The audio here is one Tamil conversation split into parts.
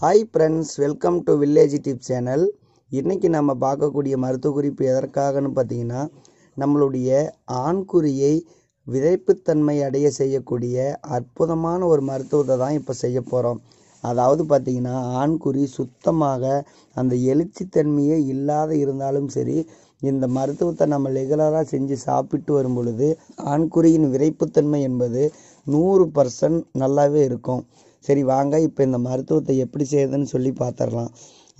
hi friends welcome to village tip channel இன்றைக்கி நம்ம பார்க்கக்கூடிய மருத்துவ குறிப்பு எதற்காகன்னு பார்த்தீங்கன்னா நம்மளுடைய ஆண்குறியை விதைப்புத்தன்மை அடைய செய்யக்கூடிய அற்புதமான ஒரு மருத்துவத்தை தான் இப்போ செய்ய போகிறோம் அதாவது பார்த்திங்கன்னா ஆண்குறி சுத்தமாக அந்த எழுச்சித்தன்மையே இல்லாத இருந்தாலும் சரி இந்த மருத்துவத்தை நம்ம ரெகுலராக செஞ்சு சாப்பிட்டு வரும் பொழுது ஆண்குறியின் விரைப்புத்தன்மை என்பது நூறு பர்சன்ட் நல்லாவே இருக்கும் சரி வாங்க இப்போ இந்த மருத்துவத்தை எப்படி செய்யுதுன்னு சொல்லி பார்த்துடலாம்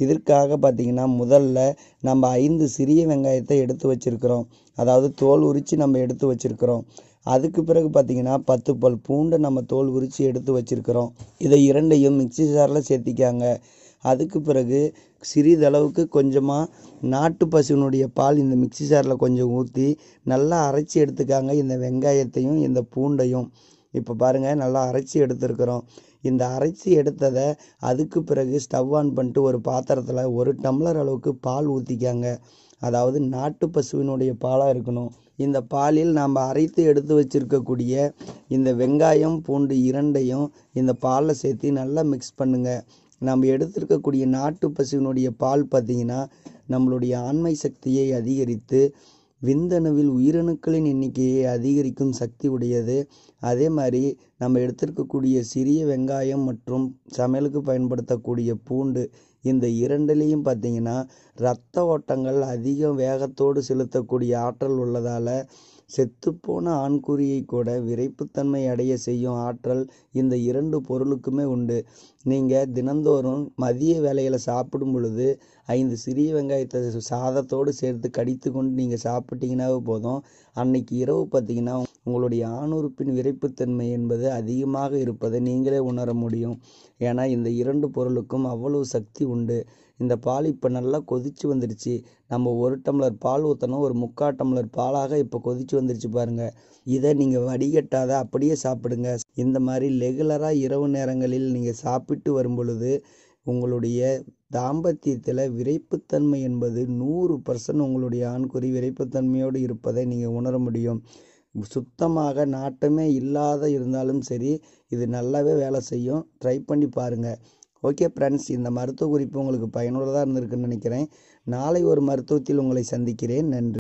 இதற்காக பார்த்திங்கன்னா முதல்ல நம்ம ஐந்து சிறிய வெங்காயத்தை எடுத்து வச்சுருக்கிறோம் அதாவது தோல் உரித்து நம்ம எடுத்து வச்சுருக்கிறோம் அதுக்கு பிறகு பார்த்திங்கன்னா பத்து பல் பூண்டை நம்ம தோல் உரித்து எடுத்து வச்சுருக்கிறோம் இதை இரண்டையும் மிக்சி ஜாரில் சேர்த்திக்காங்க அதுக்கு பிறகு சிறிதளவுக்கு கொஞ்சமாக நாட்டு பசுனுடைய பால் இந்த மிக்சி ஜாரில் கொஞ்சம் ஊற்றி நல்லா அரைச்சி எடுத்துக்காங்க இந்த வெங்காயத்தையும் இந்த பூண்டையும் இப்போ பாருங்கள் நல்லா அரைச்சி எடுத்துருக்குறோம் இந்த அரைச்சி எடுத்ததை அதுக்கு பிறகு ஸ்டவ் ஆன் பண்ணிட்டு ஒரு பாத்திரத்தில் ஒரு டம்ளர் அளவுக்கு பால் ஊற்றிக்காங்க அதாவது நாட்டு பசுவினுடைய பாலாக இருக்கணும் இந்த பாலில் நாம் அரைத்து எடுத்து வச்சுருக்கக்கூடிய இந்த வெங்காயம் பூண்டு இரண்டையும் இந்த பாலில் சேர்த்து நல்லா மிக்ஸ் பண்ணுங்கள் நம்ம எடுத்திருக்கக்கூடிய நாட்டு பசுவினுடைய பால் பார்த்திங்கன்னா நம்மளுடைய ஆண்மை சக்தியை அதிகரித்து விந்தணுவில் உயிரணுக்களின் எண்ணிக்கையை அதிகரிக்கும் சக்தி உடையது அதே மாதிரி நம்ம எடுத்திருக்கக்கூடிய சிறிய வெங்காயம் மற்றும் சமையலுக்கு பயன்படுத்தக்கூடிய பூண்டு இந்த இரண்டுலேயும் பார்த்தீங்கன்னா இரத்த ஓட்டங்கள் அதிக வேகத்தோடு செலுத்தக்கூடிய ஆற்றல் உள்ளதால் செத்துப்போன ஆண்குறியை கூட விறைப்புத்தன்மை அடைய செய்யும் ஆற்றல் இந்த இரண்டு பொருளுக்குமே உண்டு நீங்கள் தினந்தோறும் மதிய வேலையில் சாப்பிடும் பொழுது ஐந்து சிறிய வெங்காயத்தை சாதத்தோடு சேர்த்து கடித்து கொண்டு நீங்கள் சாப்பிட்டீங்கன்னாவே போதும் அன்னைக்கு இரவு பார்த்தீங்கன்னா உங்களுடைய ஆணுறுப்பின் விறைப்புத்தன்மை என்பது அதிகமாக இருப்பதை நீங்களே உணர முடியும் ஏன்னா இந்த இரண்டு பொருளுக்கும் அவ்வளவு சக்தி உண்டு இந்த பால் இப்போ நல்லா கொதிச்சு வந்துடுச்சு நம்ம ஒரு டம்ளர் பால் ஊற்றணும் ஒரு முக்கால் டம்ளர் பாலாக இப்போ கொதிச்சு வந்துருச்சு பாருங்கள் இதை நீங்கள் வடிகட்டாத அப்படியே சாப்பிடுங்க இந்த மாதிரி ரெகுலராக இரவு நேரங்களில் நீங்கள் சாப்பிட்டு வரும் பொழுது உங்களுடைய தாம்பத்தியத்தில் விரைப்புத்தன்மை என்பது நூறு பர்சன்ட் உங்களுடைய ஆண்குறி விரைப்புத்தன்மையோடு இருப்பதை நீங்கள் உணர முடியும் சுத்தமாக நாட்டமே இல்லாத இருந்தாலும் சரி இது நல்லாவே வேலை செய்யும் ட்ரை பண்ணி பாருங்கள் ஓகே ஃப்ரெண்ட்ஸ் இந்த மருத்துவ குறிப்பு உங்களுக்கு பயனுள்ளதாக இருந்திருக்குன்னு நினைக்கிறேன் நாளை ஒரு மருத்துவத்தில் உங்களை சந்திக்கிறேன் நன்றி